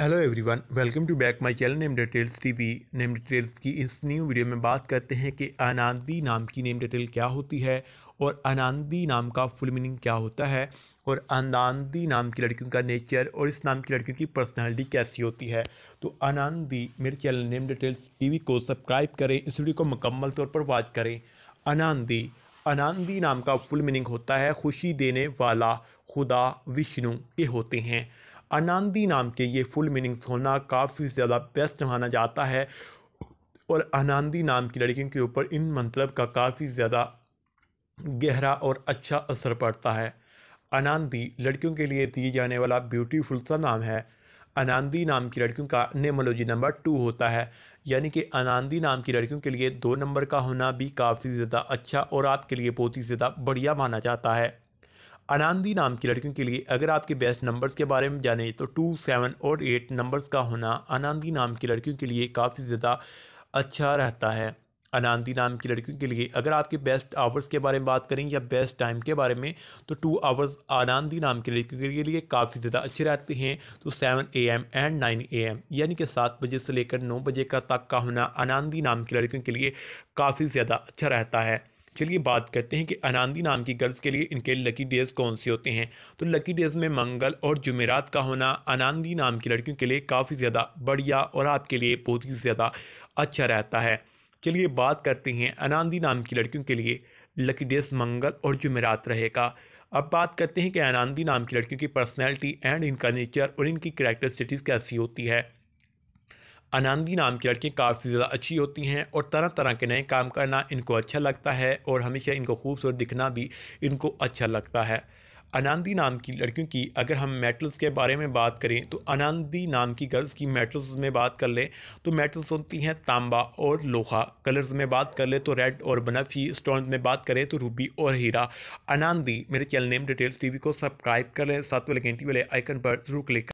hello everyone welcome to back my channel name details TV name details की इस new video में बात करते हैं कि आनंदी नाम की नेम डिटेल क्या होती है और आनंदी नाम का फुल मीनिंग क्या होता है और आनंदी नाम की लड़कियों का नेचर और इस नाम की लड़कियों की पर्सनालिटी कैसी होती है तो आनंदी मेरे चैनल नेम डिटेल्स टी को सब्सक्राइब करें इस वीडियो को मुकम्मल तौर पर वॉच करें आनंदी आनंदी नाम का फुल मीनिंग होता है खुशी देने वाला खुदा विष्णु के होते हैं अनांदी नाम के ये फुल मीनिंग्स होना काफ़ी ज़्यादा बेस्ट माना जाता है और अनांदी नाम की लड़कियों के ऊपर इन मतलब का काफ़ी ज़्यादा गहरा और अच्छा असर पड़ता है अनांदी लड़कियों के लिए दिए जाने वाला ब्यूटीफुल सा नाम है अनांदी नाम की लड़कियों का नेमोलॉजी नंबर टू होता है यानी कि अनांदी नाम की लड़कियों के लिए दो नंबर का होना भी काफ़ी ज़्यादा अच्छा और आपके लिए बहुत ही ज़्यादा बढ़िया माना जाता है आनंदी नाम की लड़कियों के लिए अगर आपके बेस्ट नंबर्स के बारे में जाने तो टू सेवन और एट नंबर्स का होना आनंदी नाम की लड़कियों के लिए काफ़ी ज़्यादा अच्छा रहता है आनंदी नाम की लड़कियों के लिए अगर आपके बेस्ट आवर्स के बारे में बात करें या बेस्ट टाइम के बारे में तो टू आवर्स आनंदी नाम की लड़कियों के लिए काफ़ी ज़्यादा अच्छे रहते हैं तो seven A M and nine A M यानी कि सात बजे से लेकर नौ बजे का तक का होना आनंदी नाम की लड़कियों के लिए काफ़ी ज़्यादा अच्छा रहता है चलिए बात करते हैं कि अनांदी नाम की गर्ल्स के लिए इनके लकी डेज कौन से होते हैं तो लकी डेज में मंगल और जुमेरात का होना अनांदी नाम की लड़कियों के लिए काफ़ी ज़्यादा बढ़िया और आपके लिए बहुत ही ज़्यादा अच्छा रहता है चलिए बात करते हैं अनांदी नाम की लड़कियों के लिए लकी डेज मंगल और जुमेरात रहेगा अब बात करते हैं कि अनांदी नाम की लड़कियों की पर्सनैलिटी एंड इनका नेचर और इनकी करेक्टरिस्टिटीज़ कैसी होती है आनंदी नाम की लड़कियाँ काफ़ी ज़्यादा अच्छी होती हैं और तरह तरह के नए काम करना इनको अच्छा लगता है और हमेशा इनको खूबसूरत दिखना भी इनको अच्छा लगता है आनंदी नाम की लड़कियों की अगर हम मेटल्स के बारे में बात करें तो आनंदी नाम की गर्ल्स की मेटल्स में बात कर लें तो मेटल्स होती हैं तांबा और लोहा कलर्स में बात कर लें तो रेड और बनफी स्टोन में बात करें तो रूबी और हीरा आनंदी मेरे चैनल नेम डिटेल्स टीवी को सब्सक्राइब कर लें साथ वाले घंटी वाले आइकन पर जरूर क्लिक